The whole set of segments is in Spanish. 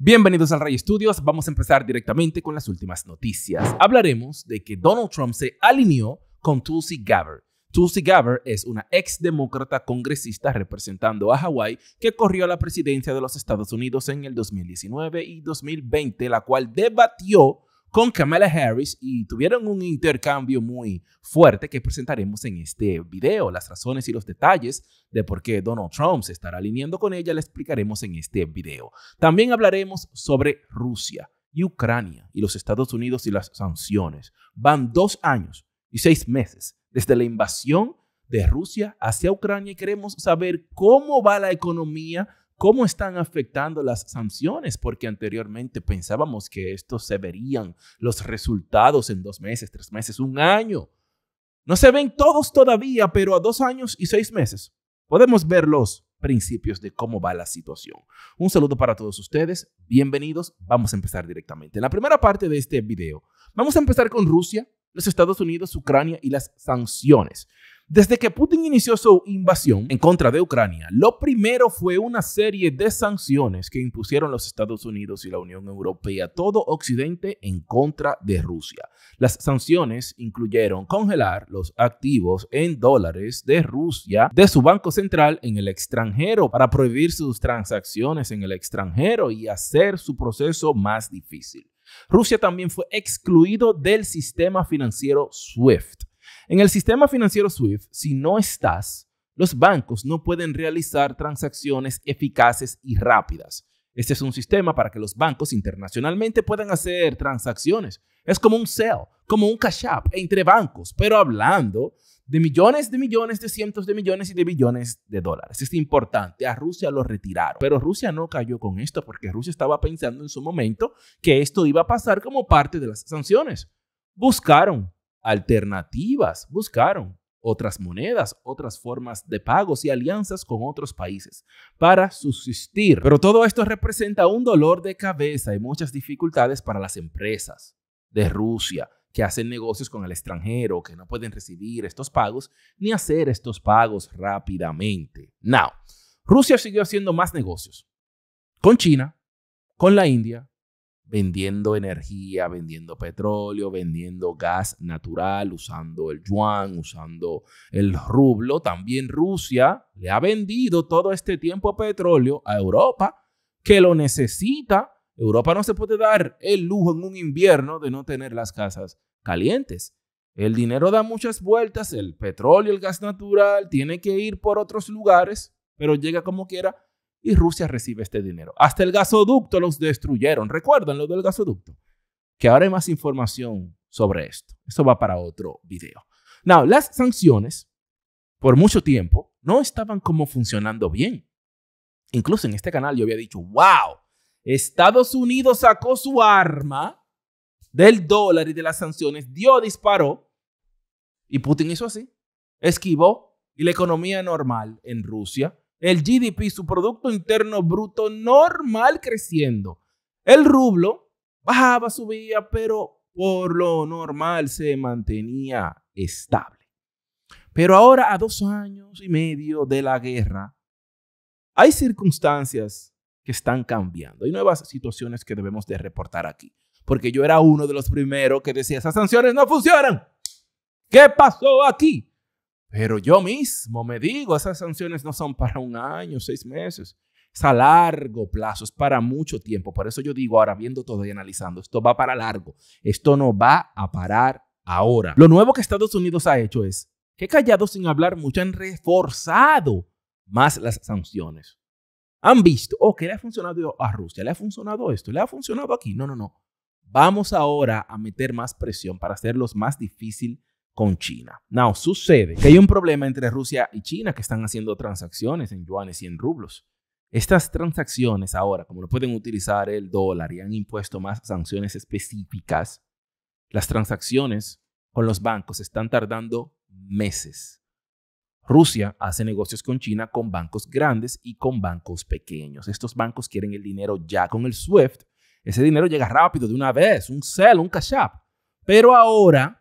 Bienvenidos al Ray Studios, vamos a empezar directamente con las últimas noticias. Hablaremos de que Donald Trump se alineó con Tulsi Gabbard. Tulsi Gabbard es una ex demócrata congresista representando a Hawái que corrió a la presidencia de los Estados Unidos en el 2019 y 2020, la cual debatió con Kamala Harris y tuvieron un intercambio muy fuerte que presentaremos en este video. Las razones y los detalles de por qué Donald Trump se estará alineando con ella la explicaremos en este video. También hablaremos sobre Rusia y Ucrania y los Estados Unidos y las sanciones. Van dos años y seis meses desde la invasión de Rusia hacia Ucrania y queremos saber cómo va la economía cómo están afectando las sanciones, porque anteriormente pensábamos que estos se verían los resultados en dos meses, tres meses, un año. No se ven todos todavía, pero a dos años y seis meses podemos ver los principios de cómo va la situación. Un saludo para todos ustedes, bienvenidos, vamos a empezar directamente. En la primera parte de este video, vamos a empezar con Rusia, los Estados Unidos, Ucrania y las sanciones. Desde que Putin inició su invasión en contra de Ucrania, lo primero fue una serie de sanciones que impusieron los Estados Unidos y la Unión Europea, todo Occidente en contra de Rusia. Las sanciones incluyeron congelar los activos en dólares de Rusia de su banco central en el extranjero para prohibir sus transacciones en el extranjero y hacer su proceso más difícil. Rusia también fue excluido del sistema financiero SWIFT en el sistema financiero SWIFT, si no estás, los bancos no pueden realizar transacciones eficaces y rápidas. Este es un sistema para que los bancos internacionalmente puedan hacer transacciones. Es como un sell, como un cash up entre bancos, pero hablando de millones de millones, de cientos de millones y de billones de dólares. Es importante, a Rusia lo retiraron, pero Rusia no cayó con esto porque Rusia estaba pensando en su momento que esto iba a pasar como parte de las sanciones. Buscaron alternativas, buscaron otras monedas, otras formas de pagos y alianzas con otros países para subsistir. Pero todo esto representa un dolor de cabeza y muchas dificultades para las empresas de Rusia que hacen negocios con el extranjero, que no pueden recibir estos pagos ni hacer estos pagos rápidamente. Now, Rusia siguió haciendo más negocios con China, con la India, vendiendo energía, vendiendo petróleo, vendiendo gas natural, usando el yuan, usando el rublo. También Rusia le ha vendido todo este tiempo petróleo a Europa, que lo necesita. Europa no se puede dar el lujo en un invierno de no tener las casas calientes. El dinero da muchas vueltas, el petróleo, el gas natural, tiene que ir por otros lugares, pero llega como quiera y Rusia recibe este dinero. Hasta el gasoducto los destruyeron. Recuerdan lo del gasoducto. Que ahora hay más información sobre esto. Eso va para otro video. Now, las sanciones, por mucho tiempo, no estaban como funcionando bien. Incluso en este canal yo había dicho, wow, Estados Unidos sacó su arma del dólar y de las sanciones, dio, disparó, y Putin hizo así, esquivó, y la economía normal en Rusia el GDP, su Producto Interno Bruto normal creciendo. El rublo bajaba, subía, pero por lo normal se mantenía estable. Pero ahora, a dos años y medio de la guerra, hay circunstancias que están cambiando. Hay nuevas situaciones que debemos de reportar aquí. Porque yo era uno de los primeros que decía, esas sanciones no funcionan. ¿Qué pasó aquí? Pero yo mismo me digo, esas sanciones no son para un año, seis meses, es a largo plazo, es para mucho tiempo. Por eso yo digo ahora, viendo todo y analizando, esto va para largo, esto no va a parar ahora. Lo nuevo que Estados Unidos ha hecho es que callado sin hablar mucho han reforzado más las sanciones. Han visto, oh, que le ha funcionado a Rusia, le ha funcionado esto, le ha funcionado aquí. No, no, no. Vamos ahora a meter más presión para hacerlos más difícil con China. Now, sucede que hay un problema entre Rusia y China que están haciendo transacciones en yuanes y en rublos. Estas transacciones ahora, como lo pueden utilizar el dólar y han impuesto más sanciones específicas, las transacciones con los bancos están tardando meses. Rusia hace negocios con China con bancos grandes y con bancos pequeños. Estos bancos quieren el dinero ya con el SWIFT. Ese dinero llega rápido de una vez, un sell. un Cash Pero ahora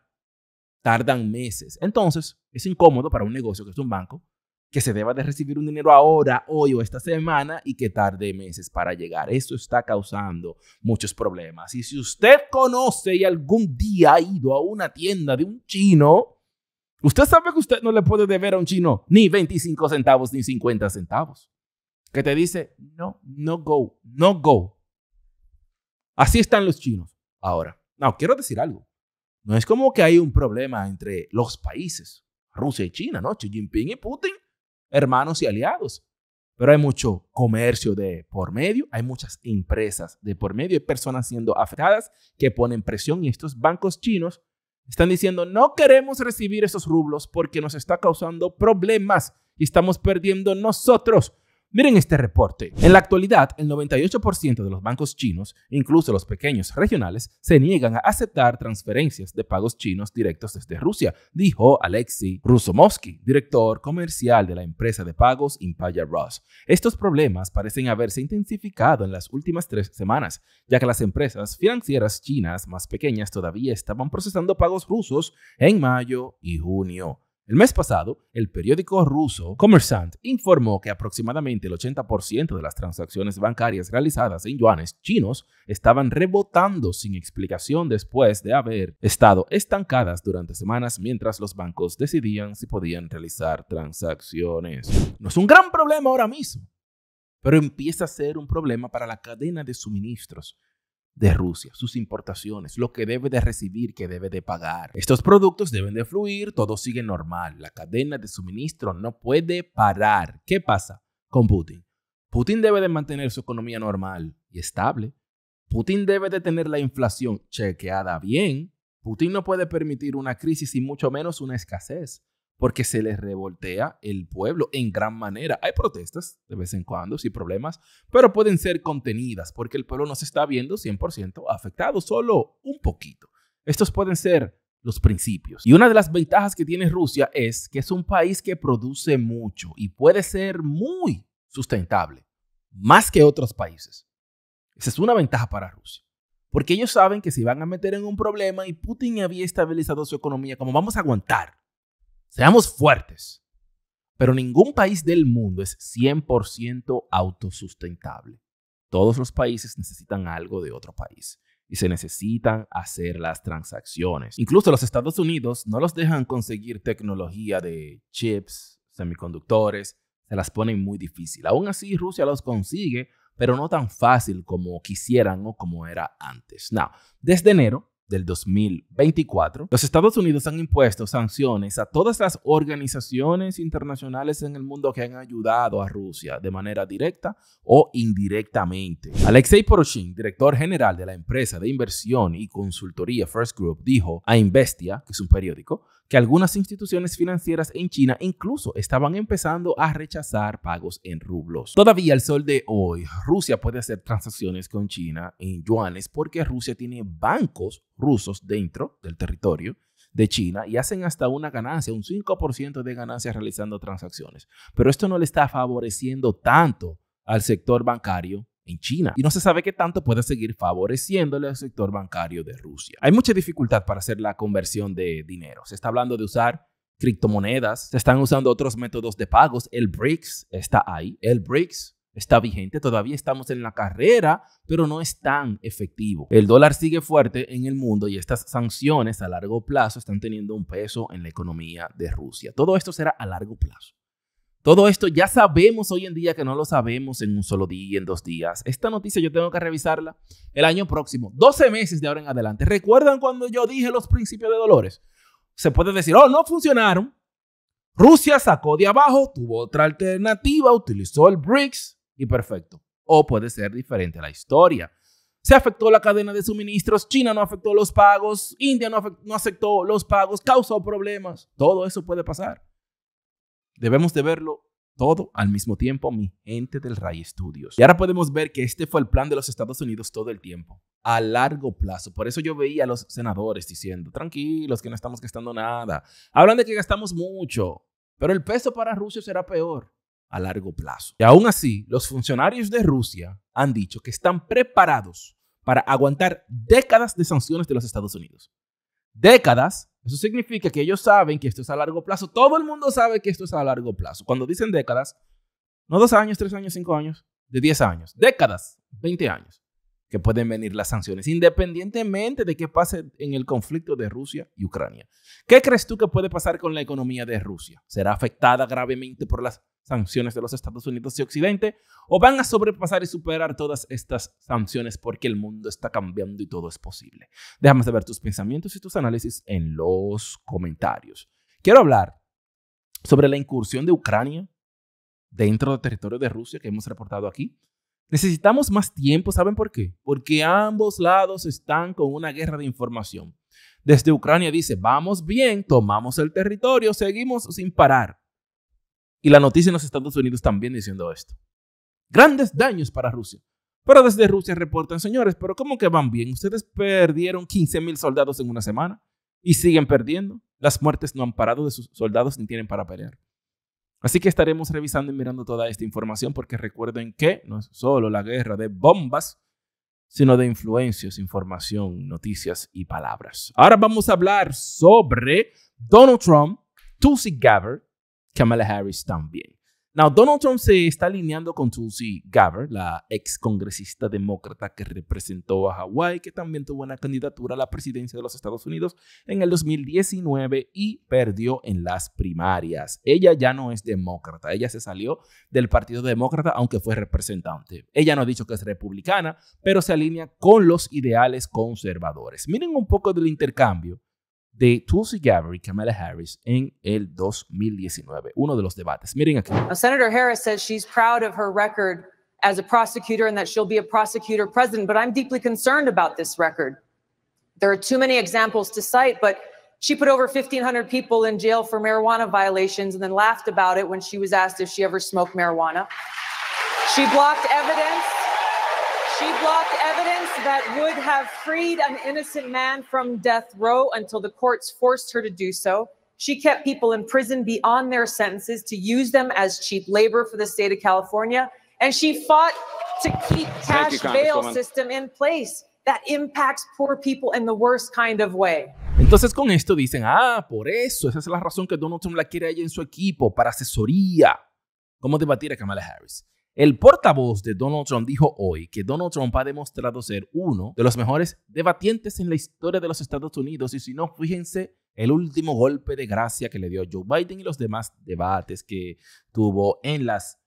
tardan meses. Entonces, es incómodo para un negocio que es un banco que se deba de recibir un dinero ahora, hoy o esta semana y que tarde meses para llegar. Eso está causando muchos problemas. Y si usted conoce y algún día ha ido a una tienda de un chino, usted sabe que usted no le puede deber a un chino ni 25 centavos ni 50 centavos. Que te dice, no, no go, no go. Así están los chinos ahora. No, quiero decir algo. No es como que hay un problema entre los países, Rusia y China, ¿no? Xi Jinping y Putin, hermanos y aliados. Pero hay mucho comercio de por medio, hay muchas empresas de por medio, hay personas siendo afectadas que ponen presión y estos bancos chinos están diciendo, no queremos recibir esos rublos porque nos está causando problemas y estamos perdiendo nosotros Miren este reporte. En la actualidad, el 98% de los bancos chinos, incluso los pequeños regionales, se niegan a aceptar transferencias de pagos chinos directos desde Rusia, dijo Alexei Rusomovsky, director comercial de la empresa de pagos Impaya Ross. Estos problemas parecen haberse intensificado en las últimas tres semanas, ya que las empresas financieras chinas más pequeñas todavía estaban procesando pagos rusos en mayo y junio. El mes pasado, el periódico ruso Kommersant informó que aproximadamente el 80% de las transacciones bancarias realizadas en yuanes chinos estaban rebotando sin explicación después de haber estado estancadas durante semanas mientras los bancos decidían si podían realizar transacciones. No es un gran problema ahora mismo, pero empieza a ser un problema para la cadena de suministros de Rusia, sus importaciones, lo que debe de recibir, que debe de pagar. Estos productos deben de fluir, todo sigue normal, la cadena de suministro no puede parar. ¿Qué pasa con Putin? Putin debe de mantener su economía normal y estable. Putin debe de tener la inflación chequeada bien. Putin no puede permitir una crisis y mucho menos una escasez porque se les revoltea el pueblo en gran manera. Hay protestas de vez en cuando, sí problemas, pero pueden ser contenidas porque el pueblo no se está viendo 100% afectado, solo un poquito. Estos pueden ser los principios. Y una de las ventajas que tiene Rusia es que es un país que produce mucho y puede ser muy sustentable, más que otros países. Esa es una ventaja para Rusia. Porque ellos saben que si van a meter en un problema y Putin había estabilizado su economía como vamos a aguantar Seamos fuertes, pero ningún país del mundo es 100% autosustentable. Todos los países necesitan algo de otro país y se necesitan hacer las transacciones. Incluso los Estados Unidos no los dejan conseguir tecnología de chips, semiconductores, se las ponen muy difícil. Aún así, Rusia los consigue, pero no tan fácil como quisieran o como era antes. Now, desde enero, del 2024, los Estados Unidos han impuesto sanciones a todas las organizaciones internacionales en el mundo que han ayudado a Rusia de manera directa o indirectamente. Alexei Poroshin, director general de la empresa de inversión y consultoría First Group, dijo a Investia, que es un periódico, que algunas instituciones financieras en China incluso estaban empezando a rechazar pagos en rublos. Todavía al sol de hoy, Rusia puede hacer transacciones con China en yuanes porque Rusia tiene bancos rusos dentro del territorio de China y hacen hasta una ganancia, un 5% de ganancias realizando transacciones. Pero esto no le está favoreciendo tanto al sector bancario en China y no se sabe qué tanto puede seguir favoreciéndole al sector bancario de Rusia. Hay mucha dificultad para hacer la conversión de dinero. Se está hablando de usar criptomonedas, se están usando otros métodos de pagos. El BRICS está ahí, el BRICS está vigente, todavía estamos en la carrera, pero no es tan efectivo. El dólar sigue fuerte en el mundo y estas sanciones a largo plazo están teniendo un peso en la economía de Rusia. Todo esto será a largo plazo. Todo esto ya sabemos hoy en día que no lo sabemos en un solo día, y en dos días. Esta noticia yo tengo que revisarla el año próximo, 12 meses de ahora en adelante. ¿Recuerdan cuando yo dije los principios de Dolores? Se puede decir, oh, no funcionaron. Rusia sacó de abajo, tuvo otra alternativa, utilizó el BRICS y perfecto. O puede ser diferente la historia. Se afectó la cadena de suministros, China no afectó los pagos, India no, afectó, no aceptó los pagos, causó problemas. Todo eso puede pasar. Debemos de verlo todo al mismo tiempo, mi gente del Ray Studios. Y ahora podemos ver que este fue el plan de los Estados Unidos todo el tiempo, a largo plazo. Por eso yo veía a los senadores diciendo, tranquilos, que no estamos gastando nada. Hablan de que gastamos mucho, pero el peso para Rusia será peor a largo plazo. Y aún así, los funcionarios de Rusia han dicho que están preparados para aguantar décadas de sanciones de los Estados Unidos. Décadas eso significa que ellos saben que esto es a largo plazo. Todo el mundo sabe que esto es a largo plazo. Cuando dicen décadas, no dos años, tres años, cinco años, de diez años, décadas, veinte años, que pueden venir las sanciones, independientemente de qué pase en el conflicto de Rusia y Ucrania. ¿Qué crees tú que puede pasar con la economía de Rusia? ¿Será afectada gravemente por las sanciones de los Estados Unidos y Occidente o van a sobrepasar y superar todas estas sanciones porque el mundo está cambiando y todo es posible. Déjame saber tus pensamientos y tus análisis en los comentarios. Quiero hablar sobre la incursión de Ucrania dentro del territorio de Rusia que hemos reportado aquí. Necesitamos más tiempo, ¿saben por qué? Porque ambos lados están con una guerra de información. Desde Ucrania dice, vamos bien, tomamos el territorio, seguimos sin parar. Y la noticia en los Estados Unidos también diciendo esto. Grandes daños para Rusia. Pero desde Rusia reportan, señores, pero ¿cómo que van bien? Ustedes perdieron 15 mil soldados en una semana y siguen perdiendo. Las muertes no han parado de sus soldados ni tienen para pelear. Así que estaremos revisando y mirando toda esta información porque recuerden que no es solo la guerra de bombas, sino de influencias, información, noticias y palabras. Ahora vamos a hablar sobre Donald Trump, Tulsi Gabbard Kamala Harris también. Now, Donald Trump se está alineando con Tulsi Gabbard, la ex congresista demócrata que representó a Hawái, que también tuvo una candidatura a la presidencia de los Estados Unidos en el 2019 y perdió en las primarias. Ella ya no es demócrata, ella se salió del Partido Demócrata, aunque fue representante. Ella no ha dicho que es republicana, pero se alinea con los ideales conservadores. Miren un poco del intercambio de Tulsi Gabbard y Kamala Harris en el 2019, uno de los debates. Miren aquí. Now, Senator Harris says she's proud of her record as a prosecutor and that she'll be a prosecutor president, but I'm deeply concerned about this record. There are too many examples to cite, but she put over 1,500 people in jail for marijuana violations and then laughed about it when she was asked if she ever smoked marijuana. She blocked evidence she blocked evidence that would have freed an innocent man from death row until the courts forced her to do so. She kept people in prison beyond their sentences to use them as cheap labor for the state of California. And she fought to keep cash you, bail system in place that impacts poor people in the worst kind of way. Entonces con esto dicen, ah, por eso, esa es la razón que Donald Trump la quiere ella en su equipo, para asesoría. ¿Cómo debatir a Kamala Harris? El portavoz de Donald Trump dijo hoy que Donald Trump ha demostrado ser uno de los mejores debatientes en la historia de los Estados Unidos y si no, fíjense el último golpe de gracia que le dio Joe Biden y los demás debates que tuvo en las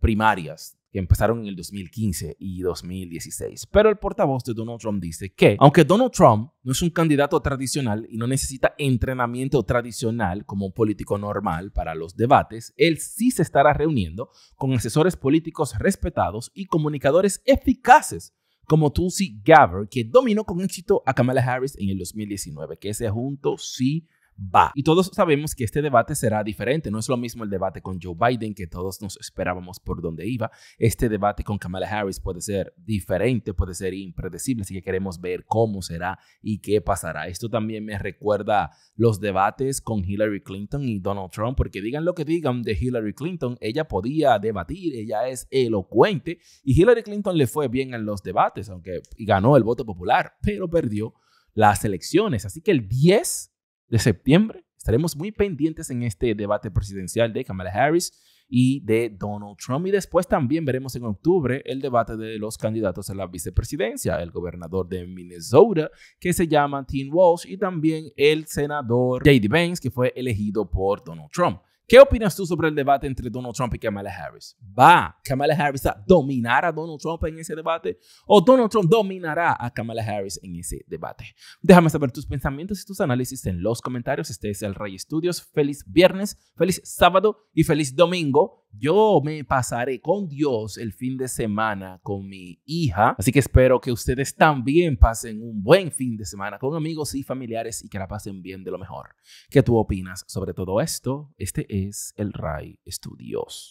primarias que empezaron en el 2015 y 2016. Pero el portavoz de Donald Trump dice que, aunque Donald Trump no es un candidato tradicional y no necesita entrenamiento tradicional como un político normal para los debates, él sí se estará reuniendo con asesores políticos respetados y comunicadores eficaces como Tulsi Gabbard, que dominó con éxito a Kamala Harris en el 2019, que ese junto sí va. Y todos sabemos que este debate será diferente. No es lo mismo el debate con Joe Biden que todos nos esperábamos por dónde iba. Este debate con Kamala Harris puede ser diferente, puede ser impredecible, así que queremos ver cómo será y qué pasará. Esto también me recuerda los debates con Hillary Clinton y Donald Trump, porque digan lo que digan de Hillary Clinton, ella podía debatir, ella es elocuente y Hillary Clinton le fue bien en los debates, aunque ganó el voto popular, pero perdió las elecciones. Así que el 10 de septiembre. Estaremos muy pendientes en este debate presidencial de Kamala Harris y de Donald Trump. Y después también veremos en octubre el debate de los candidatos a la vicepresidencia, el gobernador de Minnesota, que se llama Tim Walsh, y también el senador JD Banks, que fue elegido por Donald Trump. ¿Qué opinas tú sobre el debate entre Donald Trump y Kamala Harris? ¿Va Kamala Harris a dominar a Donald Trump en ese debate? ¿O Donald Trump dominará a Kamala Harris en ese debate? Déjame saber tus pensamientos y tus análisis en los comentarios. Este es el Rey Estudios. Feliz viernes, feliz sábado y feliz domingo. Yo me pasaré con Dios el fin de semana con mi hija, así que espero que ustedes también pasen un buen fin de semana con amigos y familiares y que la pasen bien de lo mejor. ¿Qué tú opinas sobre todo esto? Este es el Ray Studios.